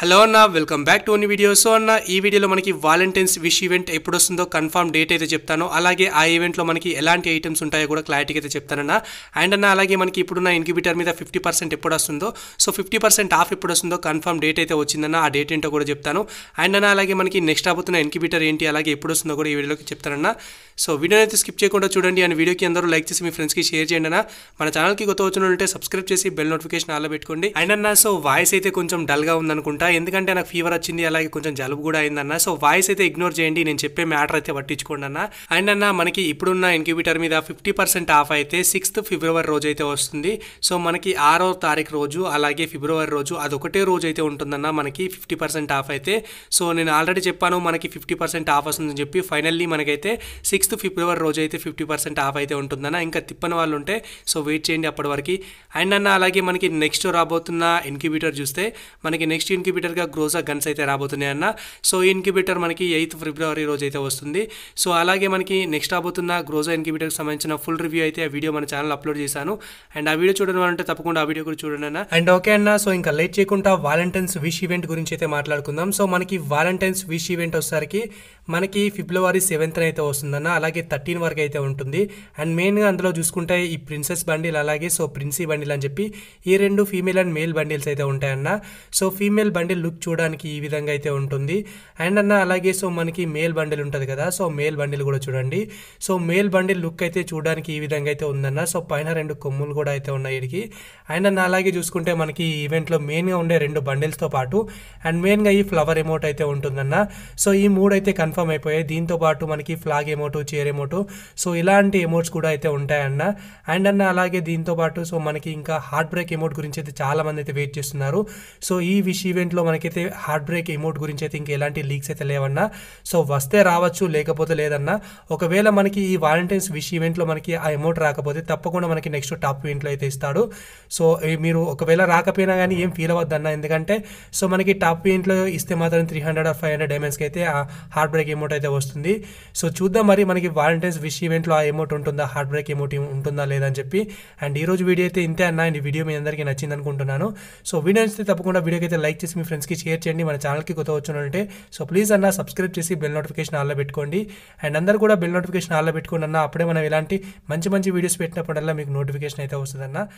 hello అన్న welcome back to own video so అన్న ఈ వీడియోలో మనకి వాలంటైన్స్ విష్ ఈవెంట్ ఎప్పుడు వస్తుందో కన్ఫర్మ్ డేట్ అయితే చెప్తాను అలాగే ఆ ఈవెంట్లో మనకి ఎలాంటి ఐటమ్స్ ఉంటాయో కూడా క్లారిటీ అయితే చెప్తానన్న అండ్ అన్న అలాగే మనకి ఇప్పుడున్న ఇన్క్యూబిటర్ మీద ఫిఫ్టీ పర్సెంట్ ఎప్పుడు వస్తుందో సో ఫిఫ్టీ పర్సెంట్ ఆఫ్ ఎప్పుడు వస్తుందో కన్ఫర్మ్ డేట్ అయితే వచ్చిందన్న ఆ డేట్ ఏంటో కూడా చెప్తాను అండ్ అన్న అలాగే మనకి నెక్స్ట్ అబుతున్న ఇన్క్యూబిటర్ ఏంటి అలాగే ఎప్పుడు వస్తుందో కూడా ఈ వీడియోలోకి చెప్తానన్న సో వీడియో అయితే స్కిప్ చేయకుండా చూడండి అండ్ వీడియోకి అందరూ లైక్ చేసి మీ ఫ్రెండ్స్కి షేర్ చేయండి అన్న మన ఛానల్కి కొత్త వచ్చిన ఉంటే సబ్స్క్రైబ్ చేసి బెల్ నోటిఫికేషన్ ఆలో పెట్టుకోండి అండ్ అన్న సో వాయిస్ అయితే కొంచెం డల్గా ఉందనుకుంటా ఎందుకంటే నాకు ఫీవర్ వచ్చింది అలాగే కొంచెం జలుబు కూడా అయిందన్న సో వాయిస్ అయితే ఇగ్నోర్ చేయండి నేను చెప్పే మ్యాటర్ అయితే పట్టించుకోండి అన్న అండ్ అన్న మనకి ఇప్పుడున్న ఇంక్యూబిటర్ మీద ఫిఫ్టీ పర్సెంట్ ఆఫ్ అయితే సిక్స్త్ ఫిబ్రవరి రోజు అయితే వస్తుంది సో మనకి ఆరో తారీఖు రోజు అలాగే ఫిబ్రవరి రోజు అదొకటే రోజు అయితే ఉంటుందన్న మనకి ఫిఫ్టీ పర్సెంట్ ఆఫ్ అయితే సో నేను ఆల్రెడీ చెప్పాను మనకి ఫిఫ్టీ పర్సెంట్ ఆఫ్ వస్తుందని చెప్పి ఫైనల్లీ మనకైతే సిక్స్త్ ఫిబ్రవరి రోజు అయితే ఫిఫ్టీ పర్సెంట్ ఆఫ్ అయితే ఉంటుందన్న ఇంకా తిప్పని వాళ్ళు ఉంటే సో వెయిట్ చేయండి అప్పటి వరకు అండ్ అన్న అలాగే మనకి నెక్స్ట్ రాబోతున్న ఇన్క్యుబేటర్ చూస్తే మనకి నెక్స్ట్ ఇన్క్యూబేటర్ ఇన్క్యుబేటర్గా గ్రోజా గన్స్ అయితే రాబోతున్నాయి అన్న సో ఇన్క్యుబేటర్ మనకి ఎయిత్ ఫిబ్రవరి రోజు అయితే వస్తుంది సో అలాగే మనకి నెక్స్ట్ రాబోతున్న గ్రోజా ఇన్క్యుబేటర్కి సంబంధించిన ఫుల్ రివ్యూ అయితే ఆ వీడియో మన ఛానల్ అప్లోడ్ చేశాను అండ్ ఆ వీడియో చూడడం అంటే తప్పకుండా ఆ వీడియో కూడా చూడండి అన్న అండ్ ఓకే అన్న సో ఇంకా లేట్ చేయకుండా వాలంటైన్స్ విష్ ఈవెంట్ గురించి అయితే మాట్లాడుకుందాం సో మనకి వాలంటైన్స్ విష్ ఈవెంట్ వచ్చేసరికి మనకి ఫిబ్రవరి సెవెంత్న అయితే వస్తుందన్న అలాగే థర్టీన్ వరకు అయితే ఉంటుంది అండ్ మెయిన్గా అందులో చూసుకుంటే ఈ ప్రిన్సెస్ బండిల్ అలాగే సో ప్రిన్సీ బండిల్ అని చెప్పి ఈ రెండు ఫీమేల్ అండ్ మేల్ బండిల్స్ అయితే ఉంటాయన్న సో ఫీమేల్ బండి చూడండి లుక్ చూడడానికి ఈ విధంగా అయితే ఉంటుంది అండ్ అన్న అలాగే సో మనకి మేల్ బండిల్ ఉంటుంది కదా సో మేల్ బండిల్ కూడా చూడండి సో మేల్ బండిల్ లుక్ అయితే చూడడానికి ఈ విధంగా అయితే ఉందన్న సో పైన రెండు కొమ్ములు కూడా అయితే ఉన్నాయి వీడికి అండ్ అన్న అలాగే చూసుకుంటే మనకి ఈవెంట్లో మెయిన్గా ఉండే రెండు బండిల్స్తో పాటు అండ్ మెయిన్గా ఈ ఫ్లవర్ ఎమౌట్ అయితే ఉంటుందన్న సో ఈ మూడు అయితే కన్ఫర్మ్ అయిపోయాయి దీంతో పాటు మనకి flag emote chair emote so ఇలాంటి ఎమౌట్స్ కూడా అయితే ఉంటాయన్న అండ్ అన్న అలాగే దీంతో పాటు సో మనకి ఇంకా హార్ట్ బ్రేక్ ఎమౌట్ గురించి అయితే చాలా మంది అయితే వెయిట్ చేస్తున్నారు సో ఈ విష్ ఈవెంట్లో లో మనకైతే హార్ట్ బ్రేక్ ఎమోట్ గురించి అయితే ఇంకా ఎలాంటి లీక్స్ అయితే లేవన్నా సో వస్తే రావచ్చు లేకపోతే లేదన్నా ఒకవేళ మనకి ఈ వాలంటైన్స్ విష్ ఈవెంట్లో మనకి ఆ ఎమోట్ రాకపోతే తప్పకుండా మనకి నెక్స్ట్ టాప్ ఈవెంట్లో అయితే ఇస్తాడు సో మీరు ఒకవేళ రాకపోయినా కానీ ఏం ఫీల్ అవ్వద్దన్న ఎందుకంటే సో మనకి టాప్ ఈవెంట్లో ఇస్తే మాత్రం three hundred or five hundred డైమండ్స్కి అయితే ఆ హార్ట్ బ్రేక్ ఎమోట్ అయితే వస్తుంది సో చూద్దాం మరి మనకి వాలంటైన్స్ విష్ ఈవెంట్లో ఆ ఎమోట్ ఉంటుందా హార్ట్ బ్రేక్ అమౌంట్ ఉంటుందా లేదని చెప్పి అండ్ ఈరోజు వీడియో అయితే ఇంతే అన్న అండ్ వీడియో మీ అందరికీ నచ్చింది అనుకుంటున్నాను సో వీడియో నచ్చితే తప్పకుండా వీడియోకి అయితే లైక్ చేసి మీ ఫ్రెండ్స్కి షేర్ చేయండి మన ఛానల్కి కొత్త వచ్చినంటే సో ప్లీజ్ అన్న సబ్స్క్రైబ్ చేసి బెల్ నోటిఫికేషన్ ఆల్లో పెట్టుకోండి అండ్ అందరూ కూడా బెల్ నోటిఫికేషన్ ఆల్లో పెట్టుకోండి అన్న అప్పుడే మనం ఇలాంటి మంచి మంచి వీడియోస్ పెట్టినప్పుడల్లా మీకు నోటిఫికేషన్ అయితే వస్తుందన్న